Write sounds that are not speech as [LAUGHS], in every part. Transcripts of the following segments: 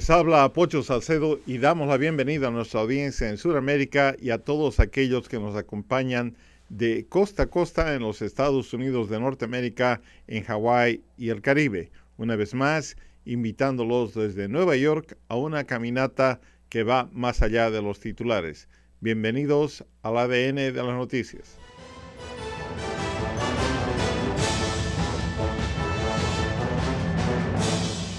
les habla Pocho Salcedo y damos la bienvenida a nuestra audiencia en Sudamérica y a todos aquellos que nos acompañan de costa a costa en los Estados Unidos de Norteamérica, en Hawái y el Caribe. Una vez más, invitándolos desde Nueva York a una caminata que va más allá de los titulares. Bienvenidos al ADN de las noticias.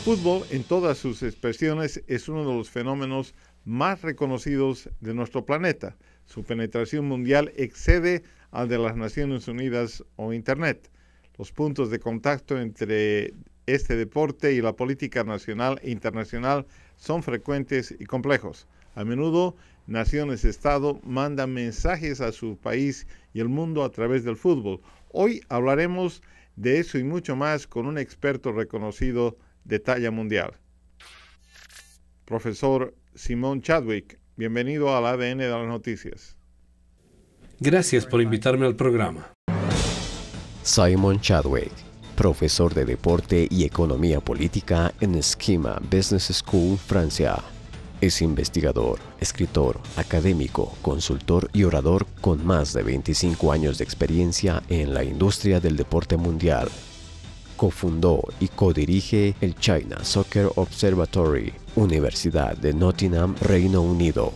fútbol en todas sus expresiones es uno de los fenómenos más reconocidos de nuestro planeta. Su penetración mundial excede al de las Naciones Unidas o Internet. Los puntos de contacto entre este deporte y la política nacional e internacional son frecuentes y complejos. A menudo, naciones-estado mandan mensajes a su país y el mundo a través del fútbol. Hoy hablaremos de eso y mucho más con un experto reconocido de talla mundial. Profesor Simón Chadwick, bienvenido al ADN de las noticias. Gracias por invitarme al programa. Simon Chadwick, profesor de Deporte y Economía Política en Schema Business School, Francia. Es investigador, escritor, académico, consultor y orador con más de 25 años de experiencia en la industria del deporte mundial cofundó y codirige el China Soccer Observatory, Universidad de Nottingham, Reino Unido.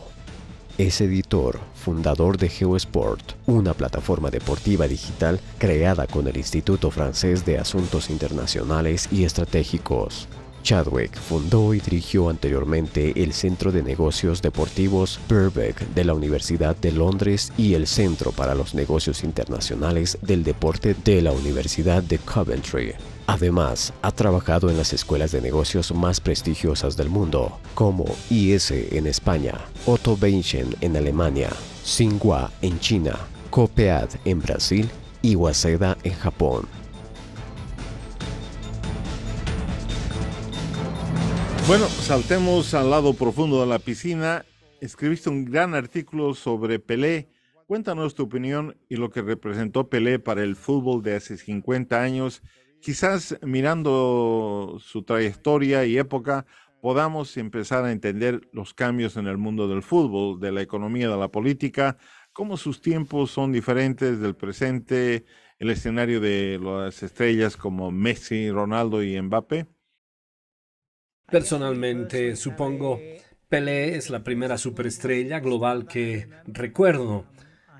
Es editor, fundador de GeoSport, una plataforma deportiva digital creada con el Instituto Francés de Asuntos Internacionales y Estratégicos, Chadwick fundó y dirigió anteriormente el Centro de Negocios Deportivos Burbeck de la Universidad de Londres y el Centro para los Negocios Internacionales del Deporte de la Universidad de Coventry. Además, ha trabajado en las escuelas de negocios más prestigiosas del mundo, como IS en España, Otto Beinchen en Alemania, Tsinghua en China, Copead en Brasil y Waseda en Japón. Bueno, saltemos al lado profundo de la piscina. Escribiste un gran artículo sobre Pelé. Cuéntanos tu opinión y lo que representó Pelé para el fútbol de hace 50 años. Quizás mirando su trayectoria y época, podamos empezar a entender los cambios en el mundo del fútbol, de la economía, de la política, cómo sus tiempos son diferentes del presente, el escenario de las estrellas como Messi, Ronaldo y Mbappé? Personalmente, supongo, Pelé es la primera superestrella global que recuerdo.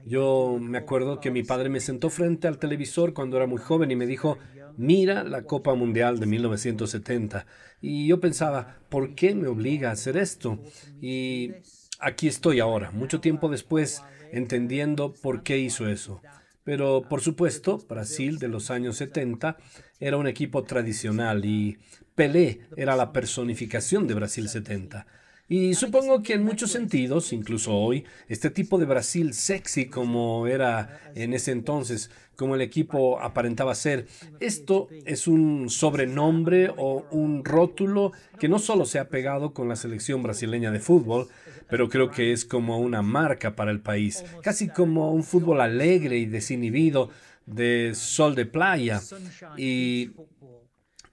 Yo me acuerdo que mi padre me sentó frente al televisor cuando era muy joven y me dijo, mira la Copa Mundial de 1970. Y yo pensaba, ¿por qué me obliga a hacer esto? Y aquí estoy ahora, mucho tiempo después, entendiendo por qué hizo eso. Pero, por supuesto, Brasil de los años 70 era un equipo tradicional y Pelé era la personificación de Brasil 70. Y supongo que en muchos sentidos, incluso hoy, este tipo de Brasil sexy como era en ese entonces, como el equipo aparentaba ser, esto es un sobrenombre o un rótulo que no solo se ha pegado con la selección brasileña de fútbol, pero creo que es como una marca para el país, casi como un fútbol alegre y desinhibido de sol de playa. Y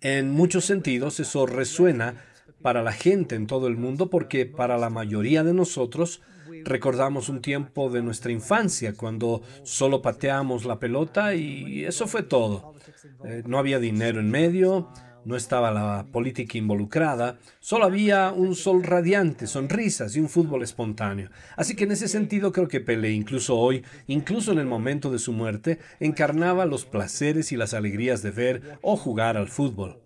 en muchos sentidos eso resuena para la gente en todo el mundo porque para la mayoría de nosotros recordamos un tiempo de nuestra infancia cuando solo pateamos la pelota y eso fue todo. Eh, no había dinero en medio, no estaba la política involucrada, solo había un sol radiante, sonrisas y un fútbol espontáneo. Así que en ese sentido creo que Pelé, incluso hoy, incluso en el momento de su muerte, encarnaba los placeres y las alegrías de ver o jugar al fútbol.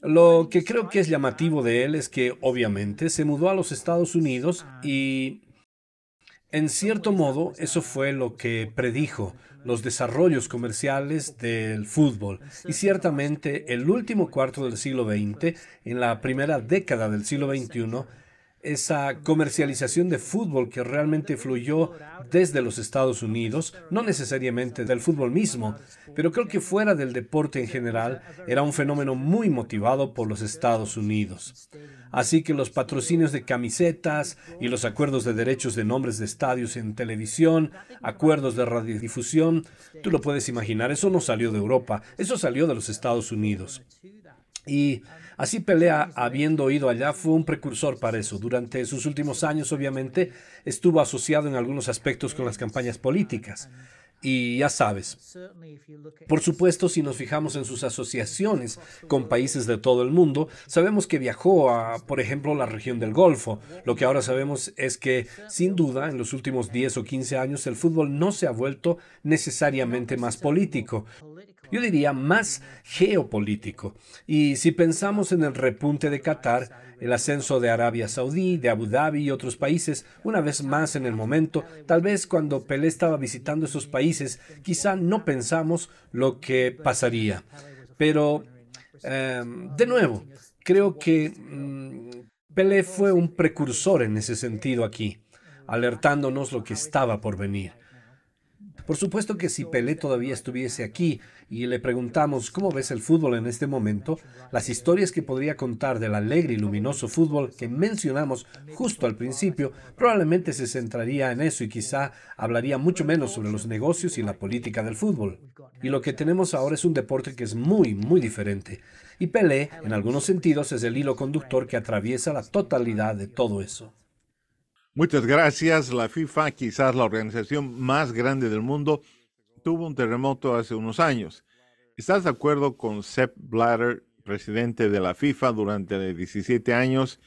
Lo que creo que es llamativo de él es que, obviamente, se mudó a los Estados Unidos y en cierto modo, eso fue lo que predijo los desarrollos comerciales del fútbol. Y ciertamente el último cuarto del siglo XX, en la primera década del siglo XXI, esa comercialización de fútbol que realmente fluyó desde los Estados Unidos, no necesariamente del fútbol mismo, pero creo que fuera del deporte en general, era un fenómeno muy motivado por los Estados Unidos. Así que los patrocinios de camisetas y los acuerdos de derechos de nombres de estadios en televisión, acuerdos de radiodifusión, tú lo puedes imaginar, eso no salió de Europa, eso salió de los Estados Unidos. Y Así Pelea, habiendo ido allá, fue un precursor para eso. Durante sus últimos años, obviamente, estuvo asociado en algunos aspectos con las campañas políticas. Y ya sabes, por supuesto, si nos fijamos en sus asociaciones con países de todo el mundo, sabemos que viajó a, por ejemplo, la región del Golfo. Lo que ahora sabemos es que, sin duda, en los últimos 10 o 15 años el fútbol no se ha vuelto necesariamente más político yo diría más geopolítico. Y si pensamos en el repunte de Qatar, el ascenso de Arabia Saudí, de Abu Dhabi y otros países, una vez más en el momento, tal vez cuando Pelé estaba visitando esos países, quizá no pensamos lo que pasaría. Pero, em, de nuevo, creo que mm, Pelé fue un precursor en ese sentido aquí, alertándonos lo que estaba por venir. Por supuesto que si Pelé todavía estuviese aquí y le preguntamos cómo ves el fútbol en este momento, las historias que podría contar del alegre y luminoso fútbol que mencionamos justo al principio probablemente se centraría en eso y quizá hablaría mucho menos sobre los negocios y la política del fútbol. Y lo que tenemos ahora es un deporte que es muy, muy diferente. Y Pelé, en algunos sentidos, es el hilo conductor que atraviesa la totalidad de todo eso. Muchas gracias. La FIFA, quizás la organización más grande del mundo, tuvo un terremoto hace unos años. ¿Estás de acuerdo con Sepp Blatter, presidente de la FIFA durante 17 años,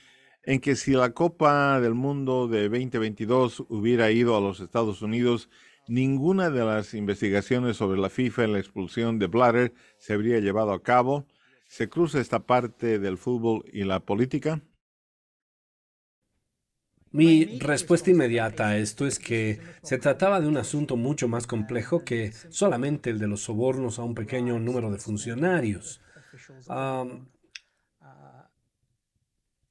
en que si la Copa del Mundo de 2022 hubiera ido a los Estados Unidos, ninguna de las investigaciones sobre la FIFA y la expulsión de Blatter se habría llevado a cabo? ¿Se cruza esta parte del fútbol y la política? Mi respuesta inmediata a esto es que se trataba de un asunto mucho más complejo que solamente el de los sobornos a un pequeño número de funcionarios.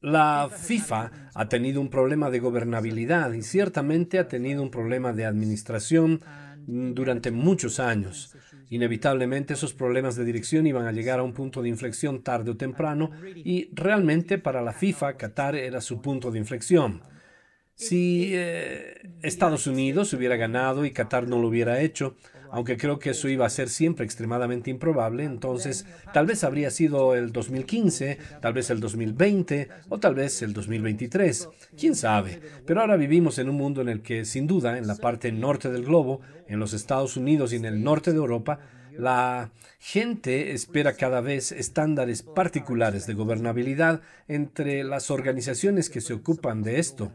la FIFA ha tenido un problema de gobernabilidad y ciertamente ha tenido un problema de administración durante muchos años. Inevitablemente esos problemas de dirección iban a llegar a un punto de inflexión tarde o temprano y realmente para la FIFA Qatar era su punto de inflexión. Si eh, Estados Unidos hubiera ganado y Qatar no lo hubiera hecho, aunque creo que eso iba a ser siempre extremadamente improbable, entonces tal vez habría sido el 2015, tal vez el 2020 o tal vez el 2023, quién sabe. Pero ahora vivimos en un mundo en el que sin duda en la parte norte del globo, en los Estados Unidos y en el norte de Europa, la gente espera cada vez estándares particulares de gobernabilidad entre las organizaciones que se ocupan de esto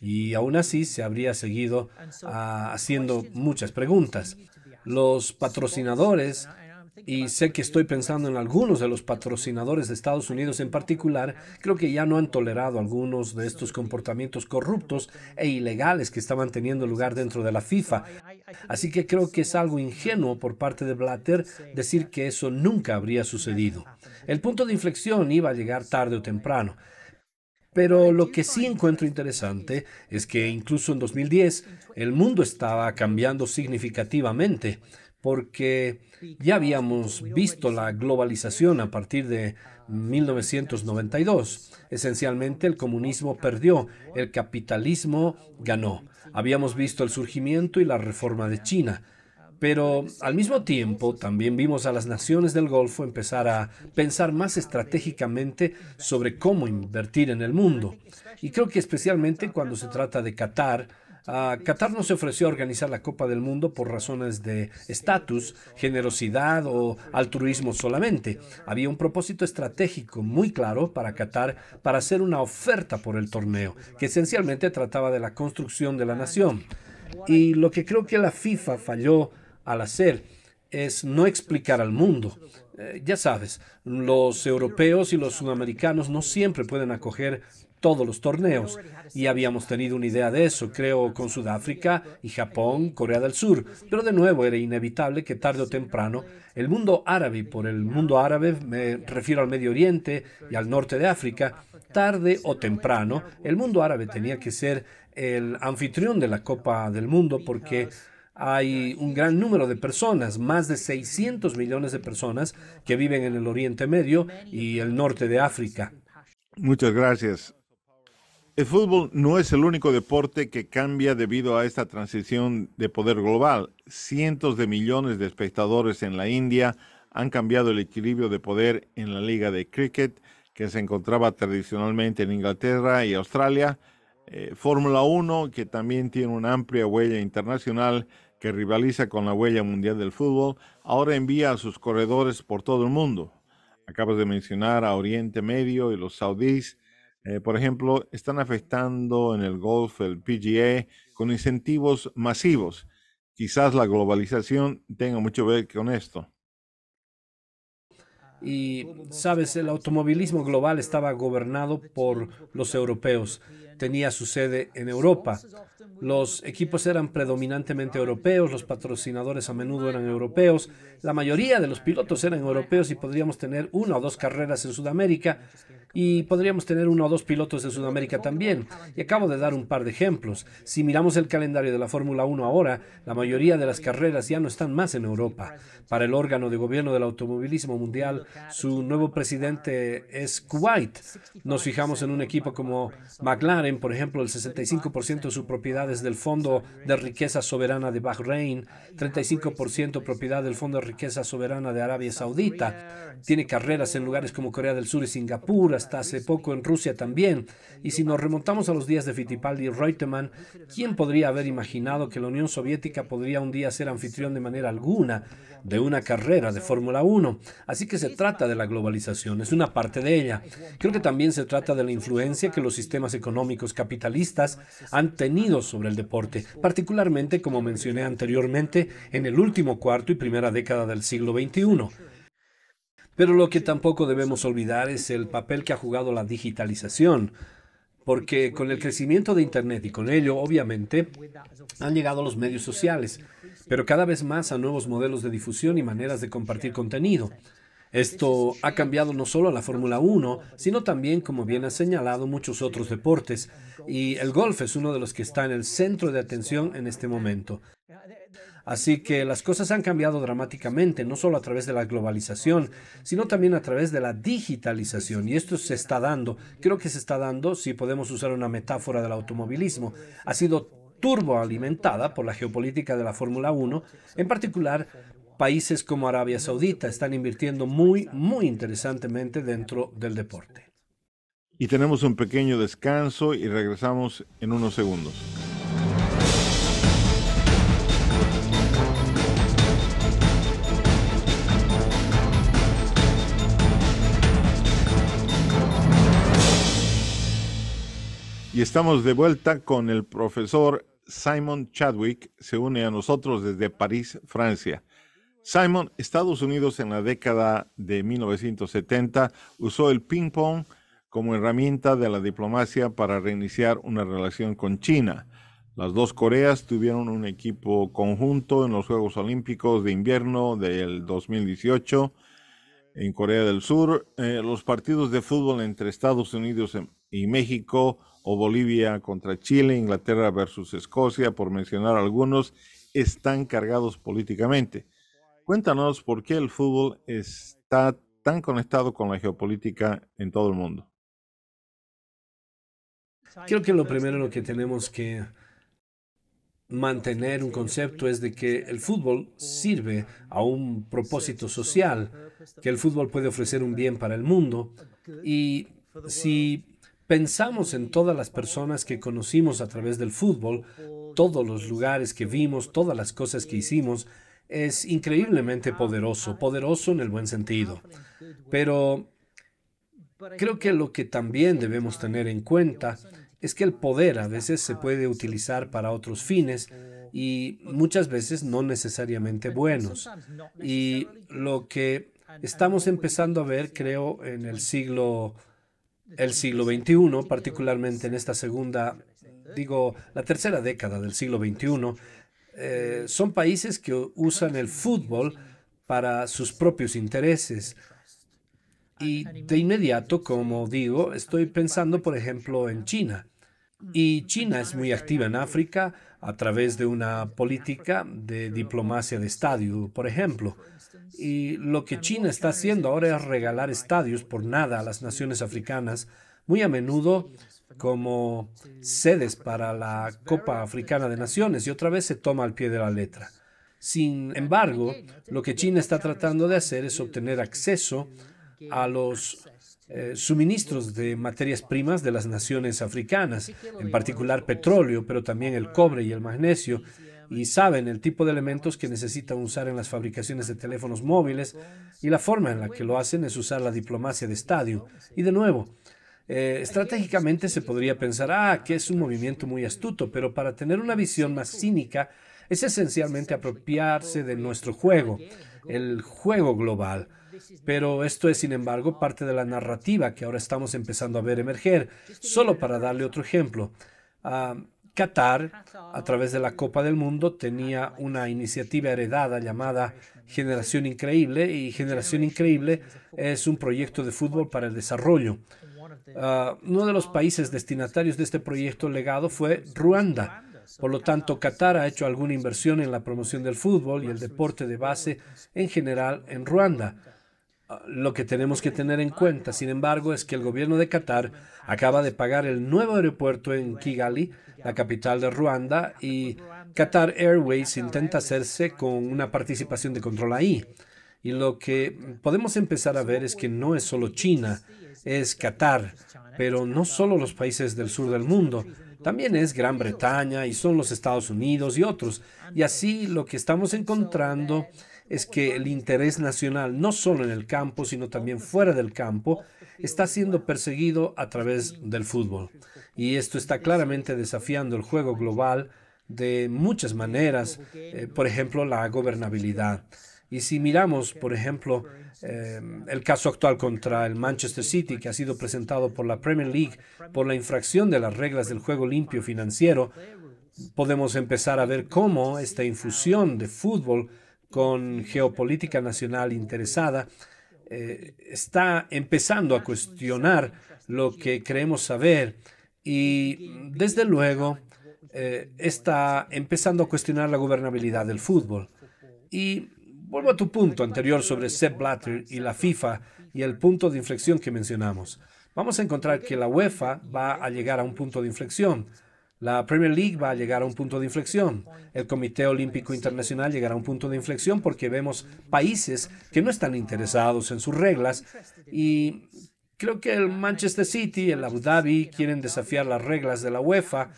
y aún así se habría seguido ah, haciendo muchas preguntas. Los patrocinadores uh, y sé que estoy pensando en algunos de los patrocinadores de Estados Unidos en particular, creo que ya no han tolerado algunos de estos comportamientos corruptos e ilegales que estaban teniendo lugar dentro de la FIFA. Así que creo que es algo ingenuo por parte de Blatter decir que eso nunca habría sucedido. El punto de inflexión iba a llegar tarde o temprano. Pero lo que sí encuentro interesante es que incluso en 2010 el mundo estaba cambiando significativamente porque ya habíamos visto la globalización a partir de 1992. Esencialmente el comunismo perdió, el capitalismo ganó. Habíamos visto el surgimiento y la reforma de China pero al mismo tiempo también vimos a las naciones del Golfo empezar a pensar más estratégicamente sobre cómo invertir en el mundo. Y creo que especialmente cuando se trata de Qatar, ah, Qatar no se ofreció a organizar la Copa del Mundo por razones de estatus, generosidad o altruismo solamente. Había un propósito estratégico muy claro para Qatar para hacer una oferta por el torneo, que esencialmente trataba de la construcción de la nación. Y lo que creo que la FIFA falló al hacer es no explicar al mundo. Eh, ya sabes, los europeos y los sudamericanos no siempre pueden acoger todos los torneos. Y habíamos tenido una idea de eso, creo, con Sudáfrica y Japón, Corea del Sur. Pero de nuevo era inevitable que tarde o temprano el mundo árabe, por el mundo árabe me refiero al Medio Oriente y al norte de África, tarde o temprano el mundo árabe tenía que ser el anfitrión de la Copa del Mundo porque hay un gran número de personas, más de 600 millones de personas que viven en el Oriente Medio y el norte de África. Muchas gracias. El fútbol no es el único deporte que cambia debido a esta transición de poder global. Cientos de millones de espectadores en la India han cambiado el equilibrio de poder en la liga de cricket que se encontraba tradicionalmente en Inglaterra y Australia, eh, Fórmula 1, que también tiene una amplia huella internacional, que rivaliza con la huella mundial del fútbol, ahora envía a sus corredores por todo el mundo. Acabas de mencionar a Oriente Medio y los saudíes. Eh, por ejemplo, están afectando en el golf el PGA con incentivos masivos. Quizás la globalización tenga mucho que ver con esto. Y, sabes, el automovilismo global estaba gobernado por los europeos tenía su sede en Europa. Los equipos eran predominantemente europeos, los patrocinadores a menudo eran europeos, la mayoría de los pilotos eran europeos y podríamos tener una o dos carreras en Sudamérica y podríamos tener uno o dos pilotos de Sudamérica también. Y acabo de dar un par de ejemplos. Si miramos el calendario de la Fórmula 1 ahora, la mayoría de las carreras ya no están más en Europa. Para el órgano de gobierno del automovilismo mundial, su nuevo presidente es Kuwait. Nos fijamos en un equipo como McLaren, por ejemplo, el 65% de su propiedad es del Fondo de Riqueza Soberana de Bahrein, 35% propiedad del Fondo de Riqueza Soberana de Arabia Saudita. Tiene carreras en lugares como Corea del Sur y Singapur, hasta hace poco en Rusia también. Y si nos remontamos a los días de Fittipaldi y Reutemann, ¿quién podría haber imaginado que la Unión Soviética podría un día ser anfitrión de manera alguna de una carrera de Fórmula 1? Así que se trata de la globalización, es una parte de ella. Creo que también se trata de la influencia que los sistemas económicos capitalistas han tenido sobre el deporte, particularmente, como mencioné anteriormente, en el último cuarto y primera década del siglo XXI. Pero lo que tampoco debemos olvidar es el papel que ha jugado la digitalización, porque con el crecimiento de Internet y con ello, obviamente, han llegado los medios sociales, pero cada vez más a nuevos modelos de difusión y maneras de compartir contenido. Esto ha cambiado no solo a la Fórmula 1, sino también, como bien ha señalado, muchos otros deportes, y el golf es uno de los que está en el centro de atención en este momento. Así que las cosas han cambiado dramáticamente, no solo a través de la globalización, sino también a través de la digitalización. Y esto se está dando, creo que se está dando, si podemos usar una metáfora del automovilismo. Ha sido turboalimentada por la geopolítica de la Fórmula 1, en particular países como Arabia Saudita están invirtiendo muy, muy interesantemente dentro del deporte. Y tenemos un pequeño descanso y regresamos en unos segundos. Y estamos de vuelta con el profesor Simon Chadwick, se une a nosotros desde París, Francia. Simon, Estados Unidos en la década de 1970 usó el ping-pong como herramienta de la diplomacia para reiniciar una relación con China. Las dos Coreas tuvieron un equipo conjunto en los Juegos Olímpicos de invierno del 2018 en Corea del Sur. Eh, los partidos de fútbol entre Estados Unidos em, y México o Bolivia contra Chile, Inglaterra versus Escocia, por mencionar algunos, están cargados políticamente. Cuéntanos por qué el fútbol está tan conectado con la geopolítica en todo el mundo. Creo que lo primero lo que tenemos que mantener un concepto es de que el fútbol sirve a un propósito social, que el fútbol puede ofrecer un bien para el mundo y si Pensamos en todas las personas que conocimos a través del fútbol, todos los lugares que vimos, todas las cosas que hicimos. Es increíblemente poderoso, poderoso en el buen sentido. Pero creo que lo que también debemos tener en cuenta es que el poder a veces se puede utilizar para otros fines y muchas veces no necesariamente buenos. Y lo que estamos empezando a ver, creo, en el siglo el siglo XXI, particularmente en esta segunda, digo, la tercera década del siglo XXI, eh, son países que usan el fútbol para sus propios intereses. Y de inmediato, como digo, estoy pensando, por ejemplo, en China. Y China es muy activa en África, a través de una política de diplomacia de estadio, por ejemplo. Y lo que China está haciendo ahora es regalar estadios por nada a las naciones africanas, muy a menudo como sedes para la Copa Africana de Naciones y otra vez se toma al pie de la letra. Sin embargo, lo que China está tratando de hacer es obtener acceso a los eh, suministros de materias primas de las naciones africanas, en particular petróleo, pero también el cobre y el magnesio, y saben el tipo de elementos que necesitan usar en las fabricaciones de teléfonos móviles y la forma en la que lo hacen es usar la diplomacia de estadio. Y de nuevo, eh, estratégicamente se podría pensar, ah, que es un movimiento muy astuto, pero para tener una visión más cínica es esencialmente apropiarse de nuestro juego, el juego global pero esto es, sin embargo, parte de la narrativa que ahora estamos empezando a ver emerger. Solo para darle otro ejemplo. Ah, Qatar, a través de la Copa del Mundo, tenía una iniciativa heredada llamada Generación Increíble y Generación Increíble es un proyecto de fútbol para el desarrollo. Ah, uno de los países destinatarios de este proyecto legado fue Ruanda. Por lo tanto, Qatar ha hecho alguna inversión en la promoción del fútbol y el deporte de base en general en Ruanda lo que tenemos que tener en cuenta, sin embargo, es que el gobierno de Qatar acaba de pagar el nuevo aeropuerto en Kigali, la capital de Ruanda, y Qatar Airways intenta hacerse con una participación de control ahí. Y lo que podemos empezar a ver es que no es solo China, es Qatar, pero no solo los países del sur del mundo, también es Gran Bretaña y son los Estados Unidos y otros. Y así lo que estamos encontrando es que el interés nacional, no solo en el campo, sino también fuera del campo, está siendo perseguido a través del fútbol. Y esto está claramente desafiando el juego global de muchas maneras, eh, por ejemplo, la gobernabilidad. Y si miramos, por ejemplo, eh, el caso actual contra el Manchester City, que ha sido presentado por la Premier League por la infracción de las reglas del juego limpio financiero, podemos empezar a ver cómo esta infusión de fútbol con geopolítica nacional interesada, eh, está empezando a cuestionar lo que creemos saber y desde luego eh, está empezando a cuestionar la gobernabilidad del fútbol. Y vuelvo a tu punto anterior sobre Sepp Blatter y la FIFA y el punto de inflexión que mencionamos. Vamos a encontrar que la UEFA va a llegar a un punto de inflexión la Premier League va a llegar a un punto de inflexión. El Comité Olímpico Internacional llegará a un punto de inflexión porque vemos países que no están interesados en sus reglas y creo que el Manchester City, el Abu Dhabi quieren desafiar las reglas de la UEFA,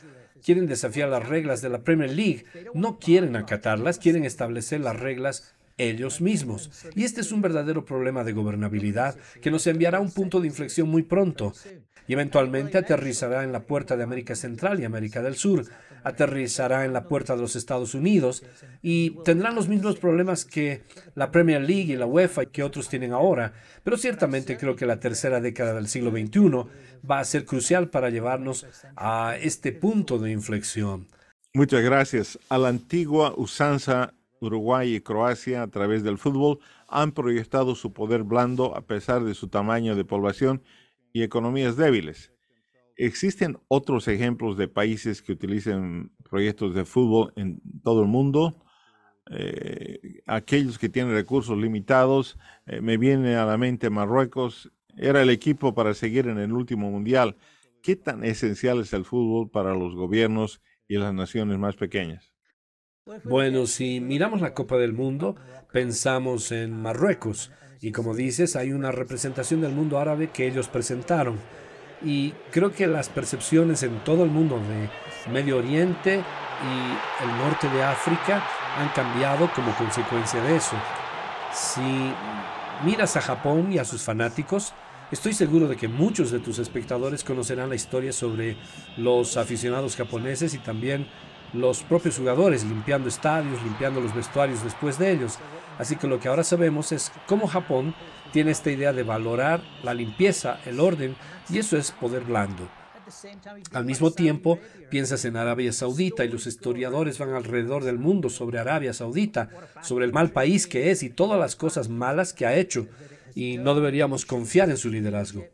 quieren desafiar las reglas de la Premier League. No quieren acatarlas, quieren establecer las reglas ellos mismos. Y este es un verdadero problema de gobernabilidad que nos enviará a un punto de inflexión muy pronto y eventualmente aterrizará en la puerta de América Central y América del Sur, aterrizará en la puerta de los Estados Unidos y tendrán los mismos problemas que la Premier League y la UEFA y que otros tienen ahora. Pero ciertamente creo que la tercera década del siglo XXI va a ser crucial para llevarnos a este punto de inflexión. Muchas gracias. A la antigua usanza Uruguay y Croacia a través del fútbol han proyectado su poder blando a pesar de su tamaño de población y economías débiles. ¿Existen otros ejemplos de países que utilizan proyectos de fútbol en todo el mundo? Eh, aquellos que tienen recursos limitados, eh, me viene a la mente Marruecos, era el equipo para seguir en el último mundial. ¿Qué tan esencial es el fútbol para los gobiernos y las naciones más pequeñas? Bueno, si miramos la Copa del Mundo, pensamos en Marruecos. Y como dices, hay una representación del mundo árabe que ellos presentaron. Y creo que las percepciones en todo el mundo de Medio Oriente y el norte de África han cambiado como consecuencia de eso. Si miras a Japón y a sus fanáticos, estoy seguro de que muchos de tus espectadores conocerán la historia sobre los aficionados japoneses y también los propios jugadores limpiando estadios, limpiando los vestuarios después de ellos. Así que lo que ahora sabemos es cómo Japón tiene esta idea de valorar la limpieza, el orden, y eso es poder blando. Al mismo tiempo, piensas en Arabia Saudita y los historiadores van alrededor del mundo sobre Arabia Saudita, sobre el mal país que es y todas las cosas malas que ha hecho, y no deberíamos confiar en su liderazgo.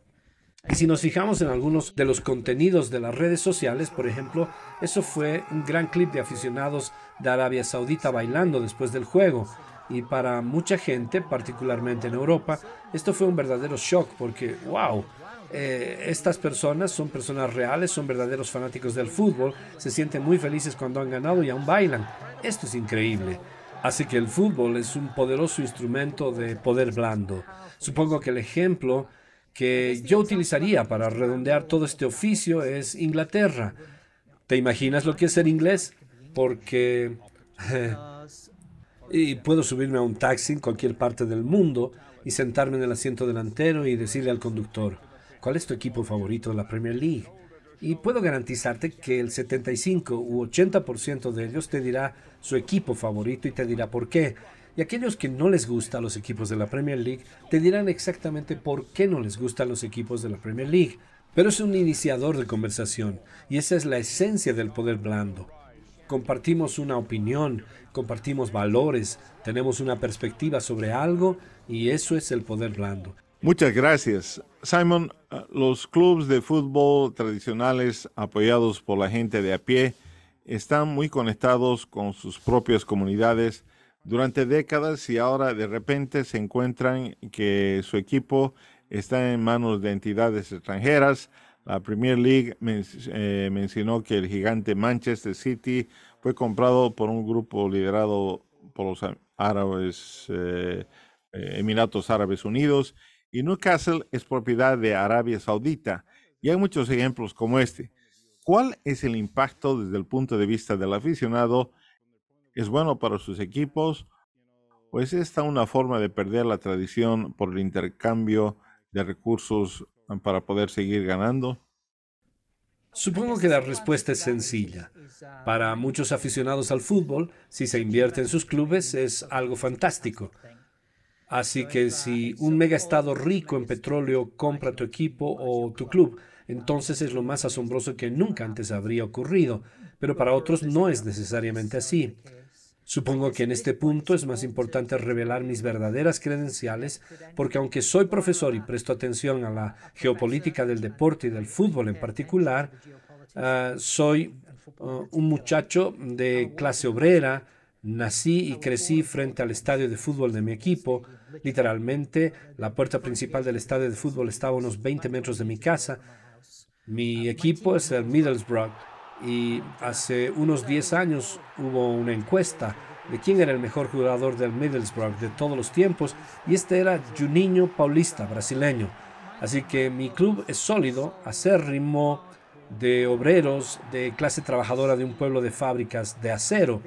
Y Si nos fijamos en algunos de los contenidos de las redes sociales, por ejemplo, eso fue un gran clip de aficionados de Arabia Saudita bailando después del juego. Y para mucha gente, particularmente en Europa, esto fue un verdadero shock porque, wow, eh, estas personas son personas reales, son verdaderos fanáticos del fútbol, se sienten muy felices cuando han ganado y aún bailan. Esto es increíble. Así que el fútbol es un poderoso instrumento de poder blando. Supongo que el ejemplo que yo utilizaría para redondear todo este oficio es Inglaterra. ¿Te imaginas lo que es ser inglés? Porque... [LAUGHS] y puedo subirme a un taxi en cualquier parte del mundo y sentarme en el asiento delantero y decirle al conductor, ¿cuál es tu equipo favorito de la Premier League? Y puedo garantizarte que el 75 u 80% de ellos te dirá su equipo favorito y te dirá por qué. Y aquellos que no les gusta los equipos de la Premier League te dirán exactamente por qué no les gustan los equipos de la Premier League. Pero es un iniciador de conversación y esa es la esencia del poder blando. Compartimos una opinión, compartimos valores, tenemos una perspectiva sobre algo y eso es el poder blando. Muchas gracias. Simon, los clubes de fútbol tradicionales apoyados por la gente de a pie están muy conectados con sus propias comunidades durante décadas y ahora de repente se encuentran que su equipo está en manos de entidades extranjeras. La Premier League eh, mencionó que el gigante Manchester City fue comprado por un grupo liderado por los árabes, eh, eh, Emiratos Árabes Unidos y Newcastle es propiedad de Arabia Saudita. Y hay muchos ejemplos como este. ¿Cuál es el impacto desde el punto de vista del aficionado es bueno para sus equipos, o pues, es esta una forma de perder la tradición por el intercambio de recursos ah, para poder seguir ganando. Supongo que la respuesta es sencilla. Para muchos aficionados al fútbol, si se invierte en sus clubes es algo fantástico. Así que si un mega estado rico en petróleo compra tu equipo o tu club, entonces es lo más asombroso que nunca antes habría ocurrido. Pero para otros no es necesariamente así. Supongo que en este punto es más importante revelar mis verdaderas credenciales porque aunque soy profesor y presto atención a la geopolítica del deporte y del fútbol en particular, ah, soy ah, un muchacho de clase obrera, nací y crecí frente al estadio de fútbol de mi equipo. Literalmente, la puerta principal del estadio de fútbol estaba a unos 20 metros de mi casa. Mi equipo es el Middlesbrough y hace unos 10 años hubo una encuesta de quién era el mejor jugador del Middlesbrough de todos los tiempos y este era Juninho Paulista, brasileño. Así que mi club es sólido, acérrimo, de obreros, de clase trabajadora de un pueblo de fábricas de acero.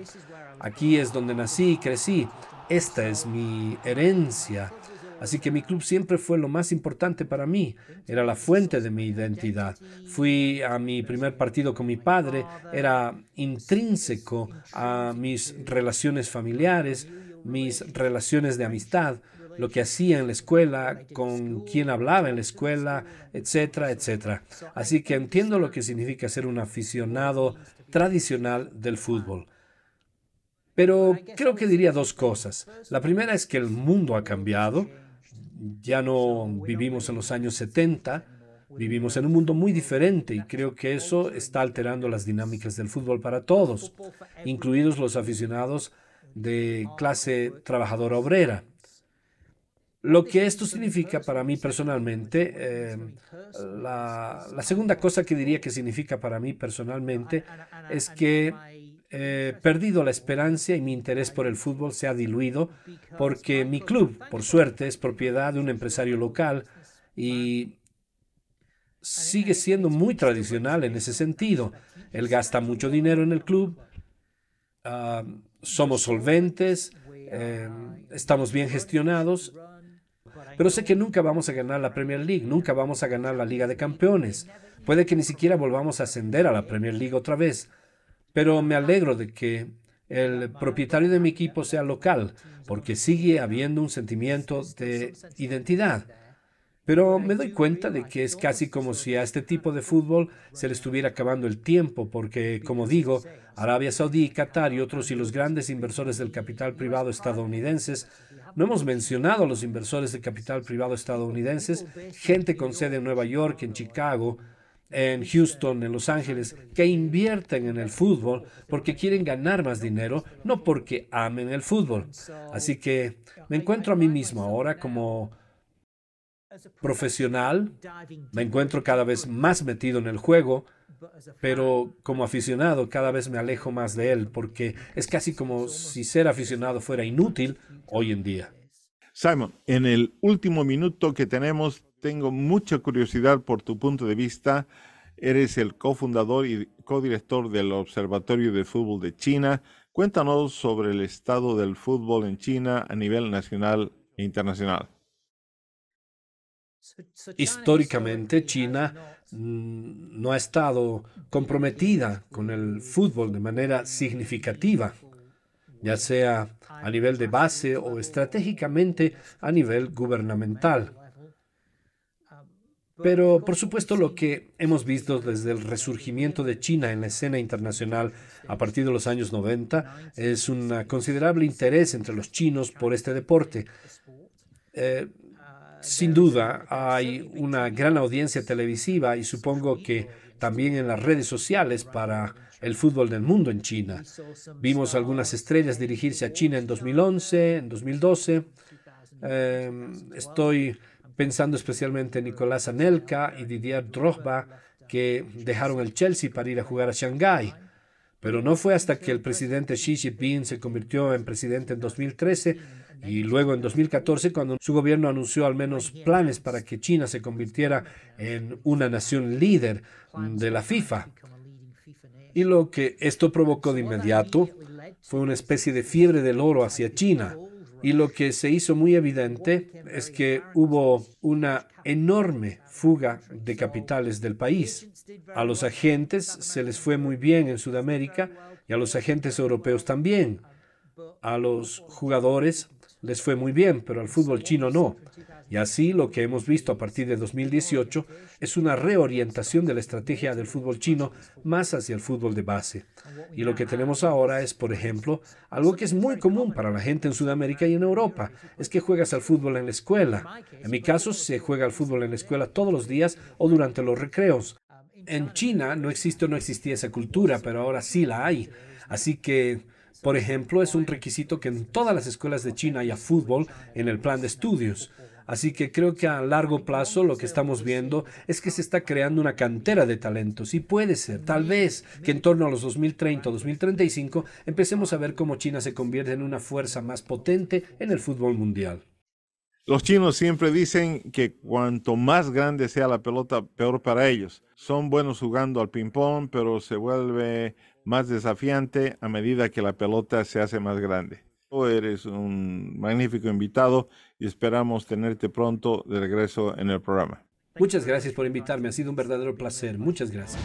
Aquí es donde nací y crecí. Esta es mi herencia Así que mi club siempre fue lo más importante para mí, era la fuente de mi identidad. Fui a mi primer partido con mi padre, era intrínseco a mis relaciones familiares, mis relaciones de amistad lo que hacía en la escuela, con quién hablaba en la escuela, etcétera, etcétera. Así que entiendo lo que significa ser un aficionado tradicional del fútbol. Pero creo que diría dos cosas. La primera es que el mundo ha cambiado ya no vivimos en los años 70, vivimos en un mundo muy diferente y creo que eso está alterando las dinámicas del fútbol para todos, incluidos los aficionados de clase trabajadora obrera. Lo que esto significa para mí personalmente, eh, la segunda cosa que diría que significa para mí personalmente es que He eh, perdido la esperanza y mi interés por el fútbol se ha diluido porque mi club, por suerte, es propiedad de un empresario local y sigue siendo muy tradicional en ese sentido. Él gasta mucho dinero en el club, ah, somos solventes, em, estamos bien gestionados, pero sé que nunca vamos a ganar la Premier League, nunca vamos a ganar la Liga de Campeones. Puede que ni siquiera volvamos a ascender a la Premier League otra vez. Pero me alegro de que el propietario de mi equipo sea local, porque sigue habiendo un sentimiento de identidad. Pero me doy cuenta de que es casi como si a este tipo de fútbol se le estuviera acabando el tiempo, porque, como digo, Arabia Saudí, Qatar y otros y los grandes inversores del capital privado estadounidenses, no hemos mencionado a los inversores del capital privado estadounidenses, gente con sede en Nueva York, en Chicago, en Houston, en Los Ángeles, que invierten en el fútbol porque quieren ganar más dinero, no porque amen el fútbol. Así que me encuentro a mí mismo ahora como profesional, me encuentro cada vez más metido en el juego, pero como aficionado cada vez me alejo más de él porque es casi como si ser aficionado fuera inútil hoy en día. Simon, en el último minuto que tenemos tengo mucha curiosidad por tu punto de vista. Eres el cofundador y codirector del Observatorio de Fútbol de China. Cuéntanos sobre el estado del fútbol en China a nivel nacional e internacional. Históricamente, China no ha estado comprometida con el fútbol de manera significativa, ya sea a nivel de base o estratégicamente a nivel gubernamental. Pero, por supuesto, lo que hemos visto desde el resurgimiento de China en la escena internacional a partir de los años 90 es un considerable interés entre los chinos por este deporte. Eh, sin duda, hay una gran audiencia televisiva y supongo que también en las redes sociales para el fútbol del mundo en China. Vimos algunas estrellas dirigirse a China en 2011, en 2012. Em, estoy pensando especialmente en Nicolás Anelka y Didier Drogba, que dejaron el Chelsea para ir a jugar a Shanghái. Pero no fue hasta que el presidente Xi Jinping se convirtió en presidente en 2013 y luego en 2014 cuando su gobierno anunció al menos planes para que China se convirtiera en una nación líder de la FIFA. Y lo que esto provocó de inmediato fue una especie de fiebre del oro hacia China. Y lo que se hizo muy evidente es que hubo una enorme fuga de capitales del país. A los agentes se les fue muy bien en Sudamérica y a los agentes europeos también. A los jugadores les fue muy bien, pero al fútbol chino no. Y así lo que hemos visto a partir de 2018 es una reorientación de la estrategia del fútbol chino más hacia el fútbol de base. Y lo que tenemos ahora es, por ejemplo, algo que es muy común para la gente en Sudamérica y en Europa, es que juegas al fútbol en la escuela. En mi caso, se juega al fútbol en la escuela todos los días o durante los recreos. En China no existe o no existía esa cultura, pero ahora sí la hay. Así que por ejemplo, es un requisito que en todas las escuelas de China haya fútbol en el plan de estudios. Así que creo que a largo plazo lo que estamos viendo es que se está creando una cantera de talentos y puede ser, tal vez, que en torno a los 2030 o 2035 empecemos a ver cómo China se convierte en una fuerza más potente en el fútbol mundial. Los chinos siempre dicen que cuanto más grande sea la pelota, peor para ellos. Son buenos jugando al ping-pong, pero se vuelve más desafiante a medida que la pelota se hace más grande. Tú eres un magnífico invitado y esperamos tenerte pronto de regreso en el programa. Muchas gracias por invitarme, ha sido un verdadero placer. Muchas gracias.